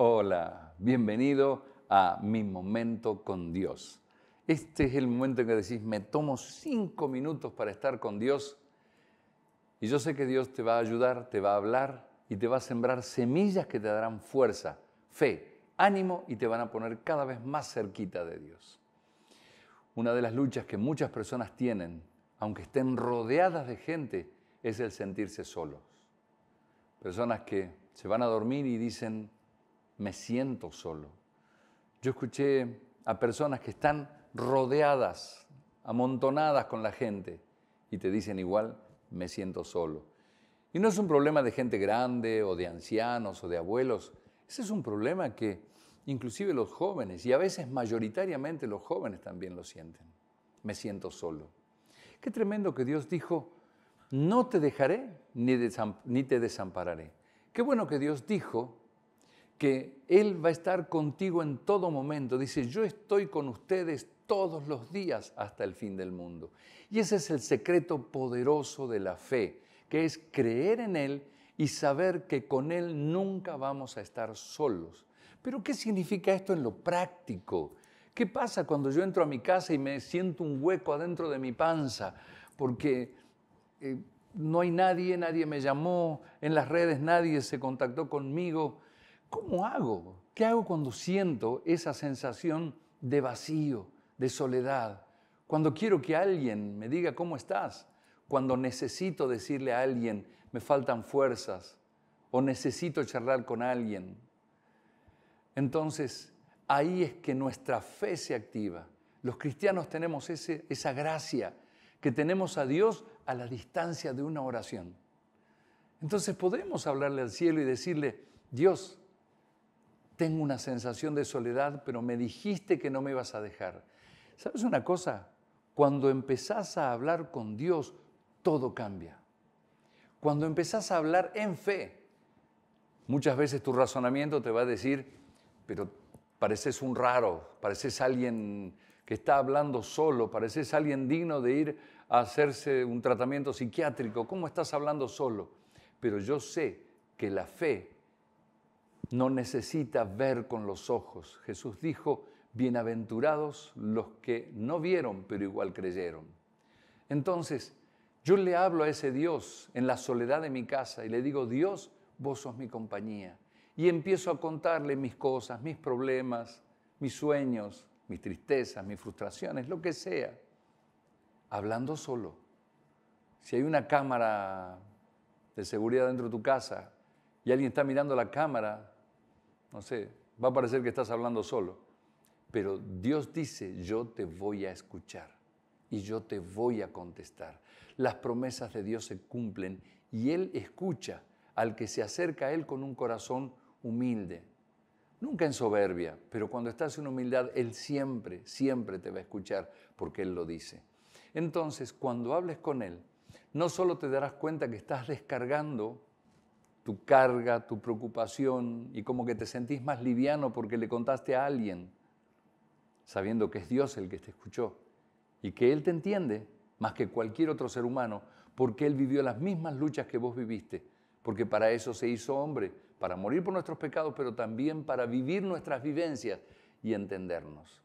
Hola, bienvenido a Mi Momento con Dios. Este es el momento en que decís, me tomo cinco minutos para estar con Dios. Y yo sé que Dios te va a ayudar, te va a hablar y te va a sembrar semillas que te darán fuerza, fe, ánimo y te van a poner cada vez más cerquita de Dios. Una de las luchas que muchas personas tienen, aunque estén rodeadas de gente, es el sentirse solos. Personas que se van a dormir y dicen, me siento solo. Yo escuché a personas que están rodeadas, amontonadas con la gente, y te dicen igual, me siento solo. Y no es un problema de gente grande o de ancianos o de abuelos, ese es un problema que inclusive los jóvenes, y a veces mayoritariamente los jóvenes también lo sienten. Me siento solo. Qué tremendo que Dios dijo, no te dejaré ni, ni te desampararé. Qué bueno que Dios dijo, que Él va a estar contigo en todo momento. Dice, yo estoy con ustedes todos los días hasta el fin del mundo. Y ese es el secreto poderoso de la fe, que es creer en Él y saber que con Él nunca vamos a estar solos. Pero ¿qué significa esto en lo práctico? ¿Qué pasa cuando yo entro a mi casa y me siento un hueco adentro de mi panza? Porque eh, no hay nadie, nadie me llamó, en las redes nadie se contactó conmigo. ¿cómo hago? ¿Qué hago cuando siento esa sensación de vacío, de soledad? Cuando quiero que alguien me diga cómo estás, cuando necesito decirle a alguien me faltan fuerzas o necesito charlar con alguien. Entonces, ahí es que nuestra fe se activa. Los cristianos tenemos esa gracia, que tenemos a Dios a la distancia de una oración. Entonces podemos hablarle al cielo y decirle, Dios, tengo una sensación de soledad, pero me dijiste que no me ibas a dejar. ¿Sabes una cosa? Cuando empezás a hablar con Dios, todo cambia. Cuando empezás a hablar en fe, muchas veces tu razonamiento te va a decir, pero pareces un raro, pareces alguien que está hablando solo, pareces alguien digno de ir a hacerse un tratamiento psiquiátrico, ¿cómo estás hablando solo? Pero yo sé que la fe no necesita ver con los ojos. Jesús dijo, bienaventurados los que no vieron, pero igual creyeron. Entonces, yo le hablo a ese Dios en la soledad de mi casa y le digo, Dios, vos sos mi compañía. Y empiezo a contarle mis cosas, mis problemas, mis sueños, mis tristezas, mis frustraciones, lo que sea, hablando solo. Si hay una cámara de seguridad dentro de tu casa y alguien está mirando la cámara, no sé, va a parecer que estás hablando solo, pero Dios dice, yo te voy a escuchar y yo te voy a contestar. Las promesas de Dios se cumplen y Él escucha al que se acerca a Él con un corazón humilde. Nunca en soberbia, pero cuando estás en humildad, Él siempre, siempre te va a escuchar porque Él lo dice. Entonces, cuando hables con Él, no solo te darás cuenta que estás descargando tu carga, tu preocupación y como que te sentís más liviano porque le contaste a alguien, sabiendo que es Dios el que te escuchó y que Él te entiende más que cualquier otro ser humano porque Él vivió las mismas luchas que vos viviste, porque para eso se hizo hombre, para morir por nuestros pecados, pero también para vivir nuestras vivencias y entendernos.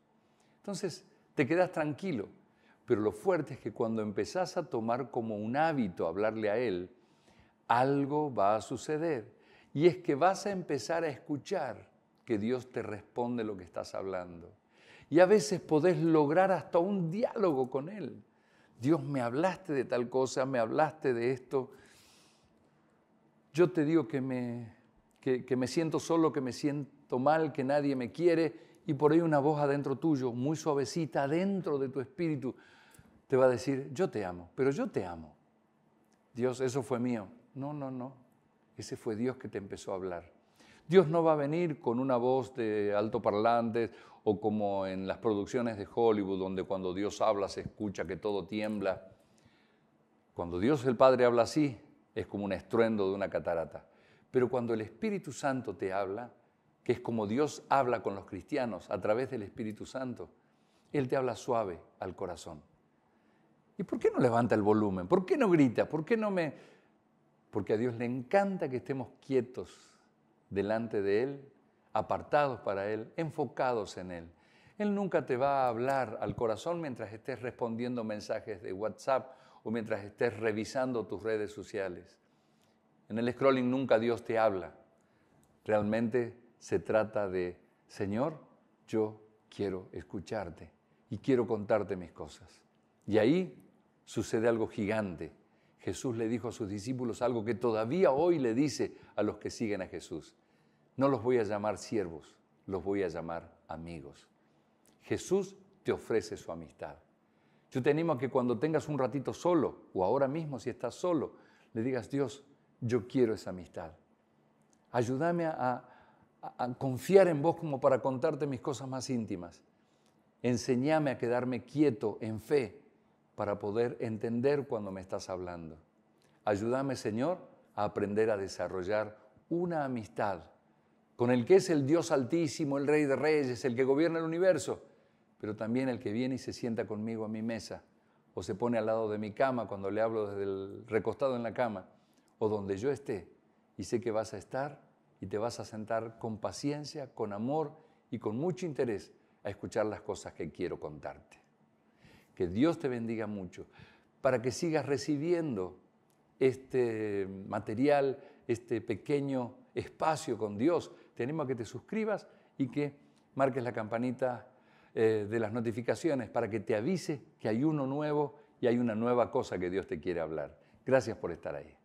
Entonces, te quedas tranquilo, pero lo fuerte es que cuando empezás a tomar como un hábito hablarle a Él, algo va a suceder. Y es que vas a empezar a escuchar que Dios te responde lo que estás hablando. Y a veces podés lograr hasta un diálogo con Él. Dios, me hablaste de tal cosa, me hablaste de esto. Yo te digo que me, que, me siento solo, que me siento mal, que nadie me quiere. Y por ahí una voz adentro tuyo, muy suavecita, adentro de tu espíritu, te va a decir, yo te amo, pero yo te amo. Dios, eso fue mío. No, no, no. Ese fue Dios que te empezó a hablar. Dios no va a venir con una voz de alto parlante o como en las producciones de Hollywood, donde cuando Dios habla se escucha que todo tiembla. Cuando Dios el Padre habla así, es como un estruendo de una catarata. Pero cuando el Espíritu Santo te habla, que es como Dios habla con los cristianos a través del Espíritu Santo, Él te habla suave al corazón. ¿Y por qué no levanta el volumen? ¿Por qué no grita? ¿Por qué no me porque a Dios le encanta que estemos quietos delante de Él, apartados para Él, enfocados en Él. Él nunca te va a hablar al corazón mientras estés respondiendo mensajes de WhatsApp o mientras estés revisando tus redes sociales. En el scrolling nunca Dios te habla. Realmente se trata de, Señor, yo quiero escucharte y quiero contarte mis cosas. Y ahí sucede algo gigante Jesús le dijo a sus discípulos algo que todavía hoy le dice a los que siguen a Jesús. No los voy a llamar siervos, los voy a llamar amigos. Jesús te ofrece su amistad. Yo te animo a que cuando tengas un ratito solo, o ahora mismo si estás solo, le digas, Dios, yo quiero esa amistad. Ayúdame a, confiar en vos como para contarte mis cosas más íntimas. Enseñame a quedarme quieto en fe para poder entender cuando me estás hablando. Ayúdame, Señor, a aprender a desarrollar una amistad con el que es el Dios altísimo, el Rey de Reyes, el que gobierna el universo, pero también el que viene y se sienta conmigo a mi mesa, o se pone al lado de mi cama cuando le hablo desde el recostado en la cama, o donde yo esté, y sé que vas a estar y te vas a sentar con paciencia, con amor y con mucho interés a escuchar las cosas que quiero contarte. Que Dios te bendiga mucho, para que sigas recibiendo este material, este pequeño espacio con Dios. Tenemos que te suscribas y que marques la campanita eh, de las notificaciones para que te avise que hay uno nuevo y hay una nueva cosa que Dios te quiere hablar. Gracias por estar ahí.